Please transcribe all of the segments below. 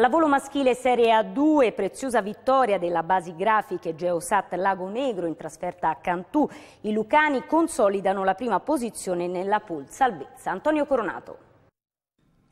La volo maschile Serie A2, preziosa vittoria della Basi Grafiche Geosat Lago Negro in trasferta a Cantù. I Lucani consolidano la prima posizione nella pool salvezza. Antonio Coronato.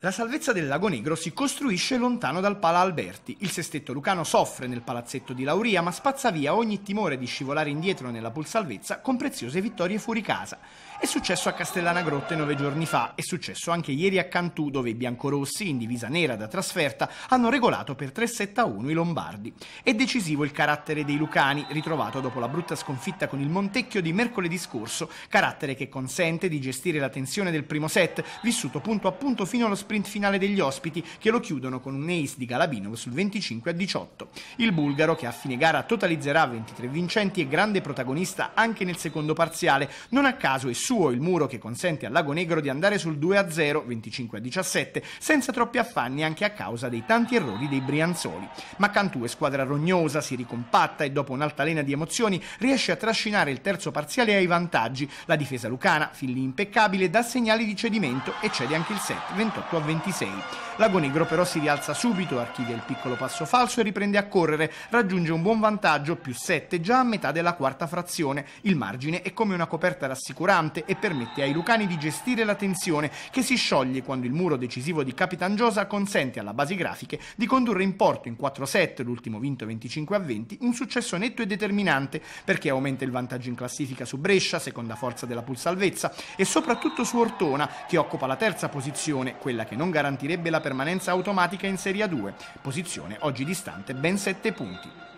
La salvezza del Lago Negro si costruisce lontano dal Pala Alberti. Il sestetto lucano soffre nel palazzetto di Lauria, ma spazza via ogni timore di scivolare indietro nella pulsalvezza con preziose vittorie fuori casa. È successo a Castellana Grotte nove giorni fa, è successo anche ieri a Cantù, dove i biancorossi, in divisa nera da trasferta, hanno regolato per 3-7-1 i lombardi. È decisivo il carattere dei lucani, ritrovato dopo la brutta sconfitta con il Montecchio di mercoledì scorso, carattere che consente di gestire la tensione del primo set, vissuto punto a punto fino allo spazio sprint finale degli ospiti che lo chiudono con un ace di Galabinov sul 25 a 18. Il bulgaro, che a fine gara totalizzerà 23 vincenti, è grande protagonista anche nel secondo parziale. Non a caso è suo il muro che consente al Lago Negro di andare sul 2 a 0, 25 a 17, senza troppi affanni anche a causa dei tanti errori dei Brianzoli. Ma Cantù è squadra rognosa, si ricompatta e dopo un'altalena di emozioni riesce a trascinare il terzo parziale ai vantaggi. La difesa lucana, fin lì impeccabile, dà segnali di cedimento e cede anche il set 28 a 26. Lago Negro però si rialza subito, archivia il piccolo passo falso e riprende a correre, raggiunge un buon vantaggio, più 7 già a metà della quarta frazione. Il margine è come una coperta rassicurante e permette ai lucani di gestire la tensione che si scioglie quando il muro decisivo di Capitan Giosa consente alla base grafiche di condurre in porto in 4-7, l'ultimo vinto 25 a 20, un successo netto e determinante perché aumenta il vantaggio in classifica su Brescia, seconda forza della pulsalvezza, e soprattutto su Ortona che occupa la terza posizione, quella che che non garantirebbe la permanenza automatica in Serie A2, posizione oggi distante ben 7 punti.